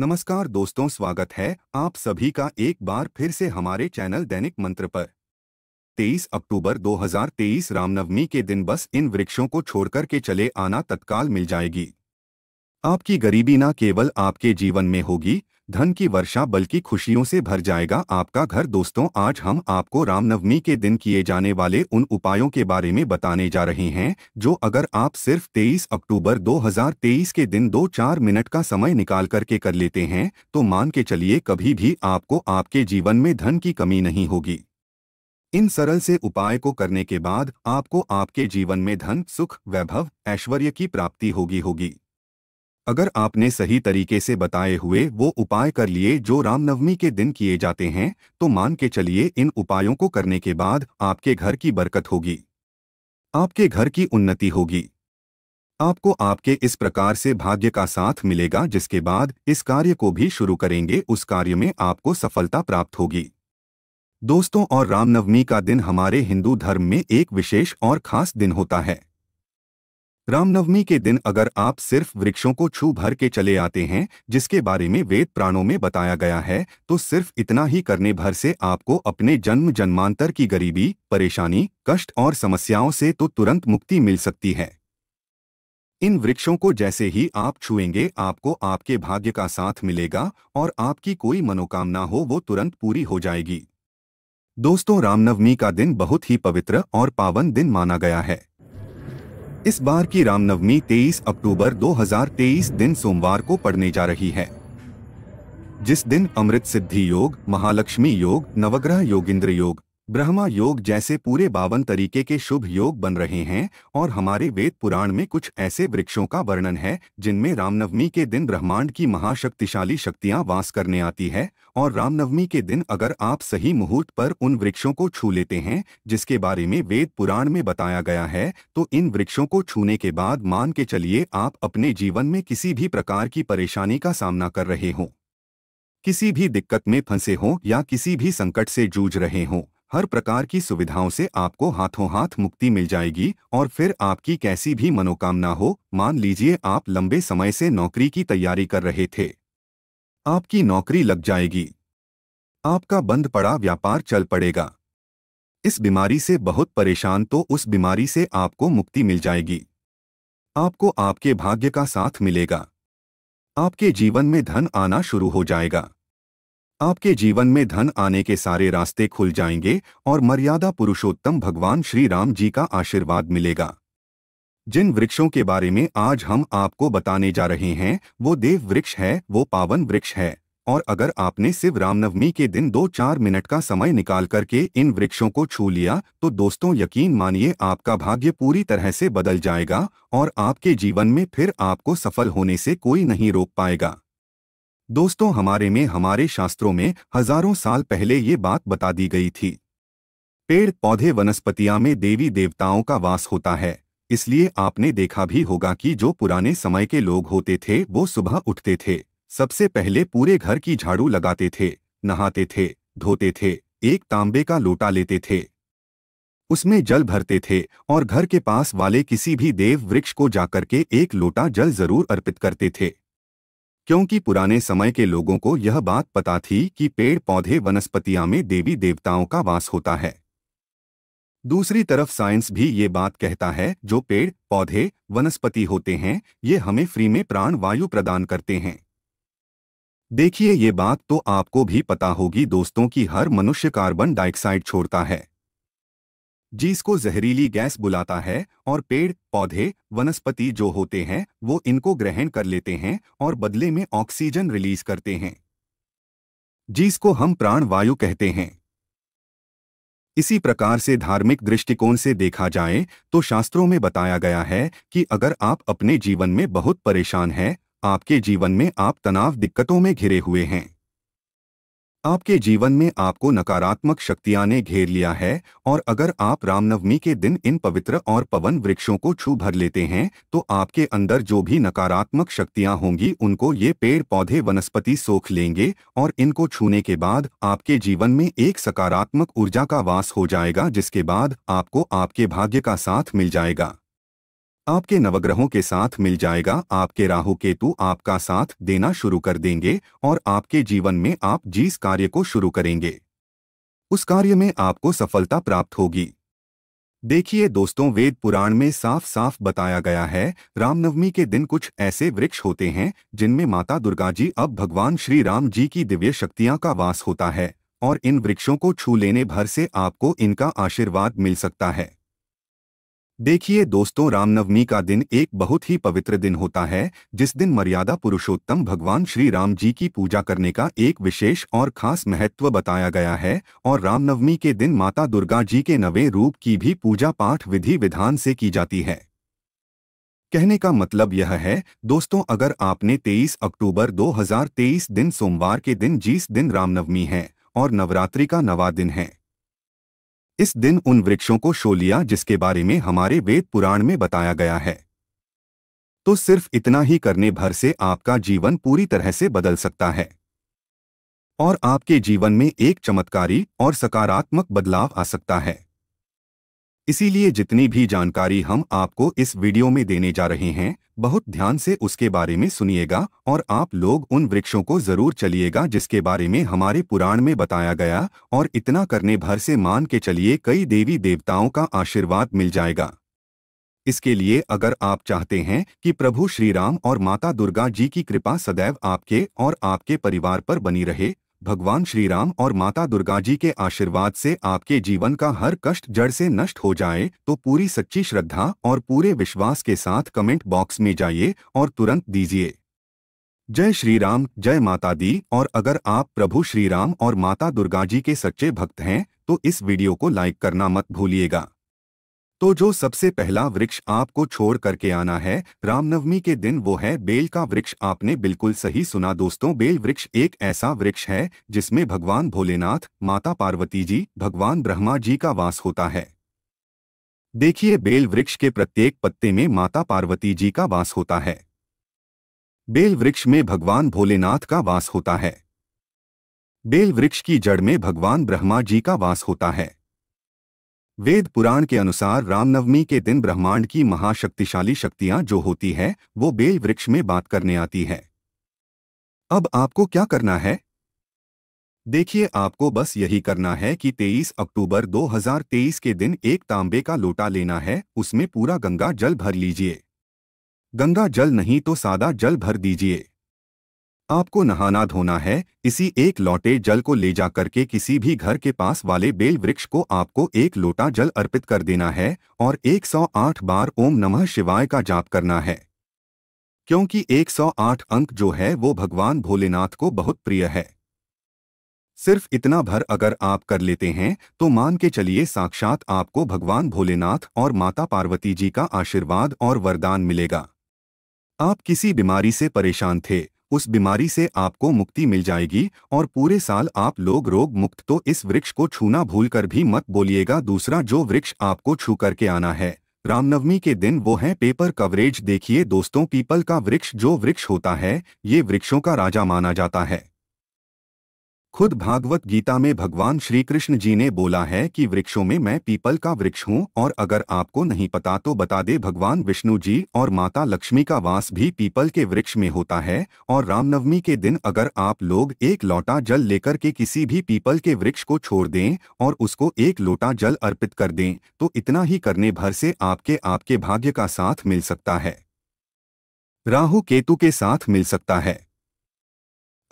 नमस्कार दोस्तों स्वागत है आप सभी का एक बार फिर से हमारे चैनल दैनिक मंत्र पर 23 अक्टूबर 2023 रामनवमी के दिन बस इन वृक्षों को छोड़कर के चले आना तत्काल मिल जाएगी आपकी गरीबी ना केवल आपके जीवन में होगी धन की वर्षा बल्कि खुशियों से भर जाएगा आपका घर दोस्तों आज हम आपको रामनवमी के दिन किए जाने वाले उन उपायों के बारे में बताने जा रहे हैं जो अगर आप सिर्फ 23 अक्टूबर 2023 के दिन दो चार मिनट का समय निकाल करके कर लेते हैं तो मान के चलिए कभी भी आपको आपके जीवन में धन की कमी नहीं होगी इन सरल से उपाय को करने के बाद आपको आपके जीवन में धन सुख वैभव ऐश्वर्य की प्राप्ति होगी होगी अगर आपने सही तरीके से बताए हुए वो उपाय कर लिए जो रामनवमी के दिन किए जाते हैं तो मान के चलिए इन उपायों को करने के बाद आपके घर की बरकत होगी आपके घर की उन्नति होगी आपको आपके इस प्रकार से भाग्य का साथ मिलेगा जिसके बाद इस कार्य को भी शुरू करेंगे उस कार्य में आपको सफलता प्राप्त होगी दोस्तों और रामनवमी का दिन हमारे हिंदू धर्म में एक विशेष और खास दिन होता है रामनवमी के दिन अगर आप सिर्फ वृक्षों को छू भर के चले आते हैं जिसके बारे में वेद प्राणों में बताया गया है तो सिर्फ इतना ही करने भर से आपको अपने जन्म जन्मांतर की गरीबी परेशानी कष्ट और समस्याओं से तो तुरंत मुक्ति मिल सकती है इन वृक्षों को जैसे ही आप छुएंगे आपको आपके भाग्य का साथ मिलेगा और आपकी कोई मनोकामना हो वो तुरंत पूरी हो जाएगी दोस्तों रामनवमी का दिन बहुत ही पवित्र और पावन दिन माना गया है इस बार की रामनवमी 23 अक्टूबर 2023 दिन सोमवार को पड़ने जा रही है जिस दिन अमृत सिद्धि योग महालक्ष्मी योग नवग्रह योगिंद्र योग ब्रह्मा योग जैसे पूरे बावन तरीके के शुभ योग बन रहे हैं और हमारे वेद पुराण में कुछ ऐसे वृक्षों का वर्णन है जिनमें रामनवमी के दिन ब्रह्मांड की महाशक्तिशाली शक्तियां वास करने आती है और रामनवमी के दिन अगर आप सही मुहूर्त पर उन वृक्षों को छू लेते हैं जिसके बारे में वेद पुराण में बताया गया है तो इन वृक्षों को छूने के बाद मान के चलिए आप अपने जीवन में किसी भी प्रकार की परेशानी का सामना कर रहे हों किसी भी दिक्कत में फंसे हों या किसी भी संकट से जूझ रहे हों हर प्रकार की सुविधाओं से आपको हाथों हाथ मुक्ति मिल जाएगी और फिर आपकी कैसी भी मनोकामना हो मान लीजिए आप लंबे समय से नौकरी की तैयारी कर रहे थे आपकी नौकरी लग जाएगी आपका बंद पड़ा व्यापार चल पड़ेगा इस बीमारी से बहुत परेशान तो उस बीमारी से आपको मुक्ति मिल जाएगी आपको आपके भाग्य का साथ मिलेगा आपके जीवन में धन आना शुरू हो जाएगा आपके जीवन में धन आने के सारे रास्ते खुल जाएंगे और मर्यादा पुरुषोत्तम भगवान श्री राम जी का आशीर्वाद मिलेगा जिन वृक्षों के बारे में आज हम आपको बताने जा रहे हैं वो देव वृक्ष है वो पावन वृक्ष है और अगर आपने शिव रामनवमी के दिन दो चार मिनट का समय निकाल करके इन वृक्षों को छू लिया तो दोस्तों यकीन मानिए आपका भाग्य पूरी तरह से बदल जाएगा और आपके जीवन में फिर आपको सफल होने से कोई नहीं रोक पाएगा दोस्तों हमारे में हमारे शास्त्रों में हजारों साल पहले ये बात बता दी गई थी पेड़ पौधे वनस्पतियां में देवी देवताओं का वास होता है इसलिए आपने देखा भी होगा कि जो पुराने समय के लोग होते थे वो सुबह उठते थे सबसे पहले पूरे घर की झाड़ू लगाते थे नहाते थे धोते थे एक तांबे का लोटा लेते थे उसमें जल भरते थे और घर के पास वाले किसी भी देव वृक्ष को जाकर के एक लोटा जल जरूर अर्पित करते थे क्योंकि पुराने समय के लोगों को यह बात पता थी कि पेड़ पौधे वनस्पतियां में देवी देवताओं का वास होता है दूसरी तरफ साइंस भी ये बात कहता है जो पेड़ पौधे वनस्पति होते हैं ये हमें फ्री में प्राण वायु प्रदान करते हैं देखिए ये बात तो आपको भी पता होगी दोस्तों कि हर मनुष्य कार्बन डाइऑक्साइड छोड़ता है जिसको जहरीली गैस बुलाता है और पेड़ पौधे वनस्पति जो होते हैं वो इनको ग्रहण कर लेते हैं और बदले में ऑक्सीजन रिलीज करते हैं जिसको हम प्राणवायु कहते हैं इसी प्रकार से धार्मिक दृष्टिकोण से देखा जाए तो शास्त्रों में बताया गया है कि अगर आप अपने जीवन में बहुत परेशान हैं आपके जीवन में आप तनाव दिक्कतों में घिरे हुए हैं आपके जीवन में आपको नकारात्मक शक्तियां ने घेर लिया है और अगर आप रामनवमी के दिन इन पवित्र और पवन वृक्षों को छू भर लेते हैं तो आपके अंदर जो भी नकारात्मक शक्तियां होंगी उनको ये पेड़ पौधे वनस्पति सोख लेंगे और इनको छूने के बाद आपके जीवन में एक सकारात्मक ऊर्जा का वास हो जाएगा जिसके बाद आपको आपके भाग्य का साथ मिल जाएगा आपके नवग्रहों के साथ मिल जाएगा आपके राहु केतु आपका साथ देना शुरू कर देंगे और आपके जीवन में आप जिस कार्य को शुरू करेंगे उस कार्य में आपको सफलता प्राप्त होगी देखिए दोस्तों वेद पुराण में साफ साफ बताया गया है रामनवमी के दिन कुछ ऐसे वृक्ष होते हैं जिनमें माता दुर्गा जी अब भगवान श्री राम जी की दिव्य शक्तियां का वास होता है और इन वृक्षों को छू लेने भर से आपको इनका आशीर्वाद मिल सकता है देखिए दोस्तों रामनवमी का दिन एक बहुत ही पवित्र दिन होता है जिस दिन मर्यादा पुरुषोत्तम भगवान श्री राम जी की पूजा करने का एक विशेष और खास महत्व बताया गया है और रामनवमी के दिन माता दुर्गा जी के नवे रूप की भी पूजा पाठ विधि विधान से की जाती है कहने का मतलब यह है दोस्तों अगर आपने 23 अक्टूबर 2023 दिन सोमवार के दिन जिस दिन रामनवमी है और नवरात्रि का नवा दिन है इस दिन उन वृक्षों को शो लिया जिसके बारे में हमारे वेद पुराण में बताया गया है तो सिर्फ इतना ही करने भर से आपका जीवन पूरी तरह से बदल सकता है और आपके जीवन में एक चमत्कारी और सकारात्मक बदलाव आ सकता है इसीलिए जितनी भी जानकारी हम आपको इस वीडियो में देने जा रहे हैं बहुत ध्यान से उसके बारे में सुनिएगा और आप लोग उन वृक्षों को जरूर चलिएगा जिसके बारे में हमारे पुराण में बताया गया और इतना करने भर से मान के चलिए कई देवी देवताओं का आशीर्वाद मिल जाएगा इसके लिए अगर आप चाहते हैं कि प्रभु श्रीराम और माता दुर्गा जी की कृपा सदैव आपके और आपके परिवार पर बनी रहे भगवान श्री राम और माता दुर्गा जी के आशीर्वाद से आपके जीवन का हर कष्ट जड़ से नष्ट हो जाए तो पूरी सच्ची श्रद्धा और पूरे विश्वास के साथ कमेंट बॉक्स में जाइए और तुरंत दीजिए जय श्री राम जय माता दी और अगर आप प्रभु श्री राम और माता दुर्गा जी के सच्चे भक्त हैं तो इस वीडियो को लाइक करना मत भूलिएगा तो जो सबसे पहला वृक्ष आपको छोड़ करके आना है रामनवमी के दिन वो है बेल का वृक्ष आपने बिल्कुल सही सुना दोस्तों बेल वृक्ष एक ऐसा वृक्ष है जिसमें भगवान भोलेनाथ माता पार्वती जी भगवान ब्रह्मा जी का वास होता है देखिए बेल वृक्ष के प्रत्येक पत्ते में माता पार्वती जी का वास होता है बेल वृक्ष में भगवान भोलेनाथ का वास होता है बेल वृक्ष की जड़ में भगवान ब्रह्मा जी का वास होता है वेद पुराण के अनुसार रामनवमी के दिन ब्रह्मांड की महाशक्तिशाली शक्तियां जो होती है वो बेल वृक्ष में बात करने आती है अब आपको क्या करना है देखिए आपको बस यही करना है कि 23 अक्टूबर 2023 के दिन एक तांबे का लोटा लेना है उसमें पूरा गंगा जल भर लीजिए गंगा जल नहीं तो सादा जल भर दीजिए आपको नहाना धोना है इसी एक लौटे जल को ले जा करके किसी भी घर के पास वाले बेल वृक्ष को आपको एक लोटा जल अर्पित कर देना है और 108 बार ओम नमः शिवाय का जाप करना है क्योंकि 108 अंक जो है वो भगवान भोलेनाथ को बहुत प्रिय है सिर्फ इतना भर अगर आप कर लेते हैं तो मान के चलिए साक्षात आपको भगवान भोलेनाथ और माता पार्वती जी का आशीर्वाद और वरदान मिलेगा आप किसी बीमारी से परेशान थे उस बीमारी से आपको मुक्ति मिल जाएगी और पूरे साल आप लोग रोग मुक्त तो इस वृक्ष को छूना भूलकर भी मत बोलिएगा दूसरा जो वृक्ष आपको छू करके आना है रामनवमी के दिन वो है पेपर कवरेज देखिए दोस्तों पीपल का वृक्ष जो वृक्ष होता है ये वृक्षों का राजा माना जाता है खुद भागवत गीता में भगवान श्री कृष्ण जी ने बोला है कि वृक्षों में मैं पीपल का वृक्ष हूँ और अगर आपको नहीं पता तो बता दे भगवान विष्णु जी और माता लक्ष्मी का वास भी पीपल के वृक्ष में होता है और रामनवमी के दिन अगर आप लोग एक लोटा जल लेकर के किसी भी पीपल के वृक्ष को छोड़ दें और उसको एक लोटा जल अर्पित कर दें तो इतना ही करने भर से आपके आपके भाग्य का साथ मिल सकता है राहु केतु के साथ मिल सकता है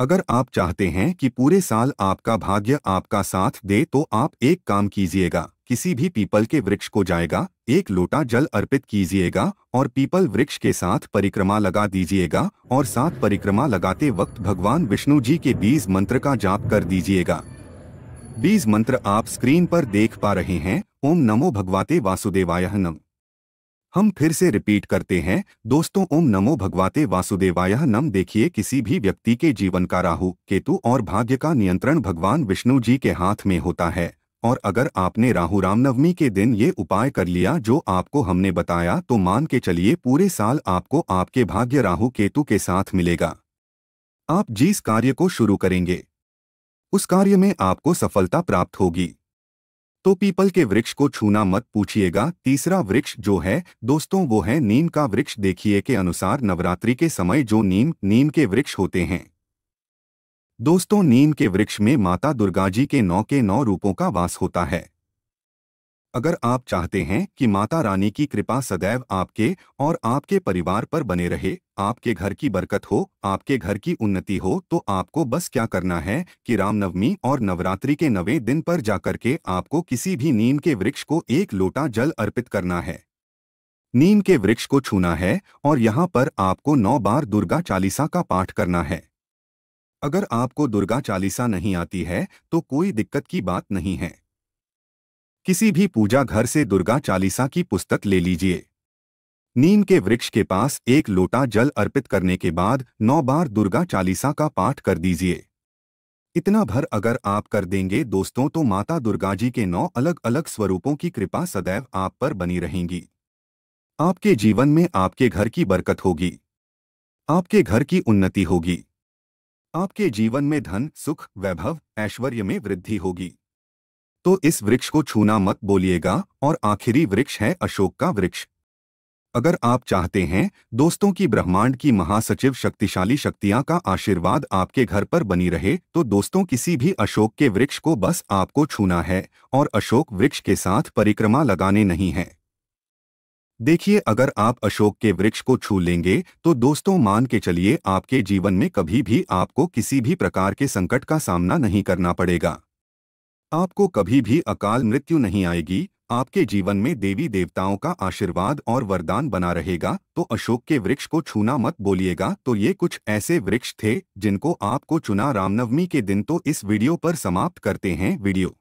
अगर आप चाहते हैं कि पूरे साल आपका भाग्य आपका साथ दे तो आप एक काम कीजिएगा किसी भी पीपल के वृक्ष को जाएगा एक लोटा जल अर्पित कीजिएगा और पीपल वृक्ष के साथ परिक्रमा लगा दीजिएगा और साथ परिक्रमा लगाते वक्त भगवान विष्णु जी के बीज मंत्र का जाप कर दीजिएगा बीज मंत्र आप स्क्रीन पर देख पा रहे हैं ओम नमो भगवाते वासुदेवाय नम हम फिर से रिपीट करते हैं दोस्तों ओम नमो भगवाते वासुदेवाय नम देखिए किसी भी व्यक्ति के जीवन का राहु केतु और भाग्य का नियंत्रण भगवान विष्णु जी के हाथ में होता है और अगर आपने राहु रामनवमी के दिन ये उपाय कर लिया जो आपको हमने बताया तो मान के चलिए पूरे साल आपको आपके भाग्य राहु केतु के साथ मिलेगा आप जिस कार्य को शुरू करेंगे उस कार्य में आपको सफलता प्राप्त होगी तो पीपल के वृक्ष को छूना मत पूछिएगा तीसरा वृक्ष जो है दोस्तों वो है नीम का वृक्ष देखिए के अनुसार नवरात्रि के समय जो नीम नीम के वृक्ष होते हैं दोस्तों नीम के वृक्ष में माता दुर्गा जी के नौ के नौ रूपों का वास होता है अगर आप चाहते हैं कि माता रानी की कृपा सदैव आपके और आपके परिवार पर बने रहे आपके घर की बरकत हो आपके घर की उन्नति हो तो आपको बस क्या करना है कि रामनवमी और नवरात्रि के नवे दिन पर जाकर के आपको किसी भी नीम के वृक्ष को एक लोटा जल अर्पित करना है नीम के वृक्ष को छूना है और यहाँ पर आपको नौ बार दुर्गा चालीसा का पाठ करना है अगर आपको दुर्गा चालीसा नहीं आती है तो कोई दिक्कत की बात नहीं है किसी भी पूजा घर से दुर्गा चालीसा की पुस्तक ले लीजिए नीम के वृक्ष के पास एक लोटा जल अर्पित करने के बाद नौ बार दुर्गा चालीसा का पाठ कर दीजिए इतना भर अगर आप कर देंगे दोस्तों तो माता दुर्गा जी के नौ अलग अलग स्वरूपों की कृपा सदैव आप पर बनी रहेंगी आपके जीवन में आपके घर की बरकत होगी आपके घर की उन्नति होगी आपके जीवन में धन सुख वैभव ऐश्वर्य में वृद्धि होगी तो इस वृक्ष को छूना मत बोलिएगा और आखिरी वृक्ष है अशोक का वृक्ष अगर आप चाहते हैं दोस्तों की ब्रह्मांड की महासचिव शक्तिशाली शक्तियां का आशीर्वाद आपके घर पर बनी रहे तो दोस्तों किसी भी अशोक के वृक्ष को बस आपको छूना है और अशोक वृक्ष के साथ परिक्रमा लगाने नहीं है देखिए अगर आप अशोक के वृक्ष को छू लेंगे तो दोस्तों मान के चलिए आपके जीवन में कभी भी आपको किसी भी प्रकार के संकट का सामना नहीं करना पड़ेगा आपको कभी भी अकाल मृत्यु नहीं आएगी आपके जीवन में देवी देवताओं का आशीर्वाद और वरदान बना रहेगा तो अशोक के वृक्ष को छूना मत बोलिएगा तो ये कुछ ऐसे वृक्ष थे जिनको आपको चुना रामनवमी के दिन तो इस वीडियो पर समाप्त करते हैं वीडियो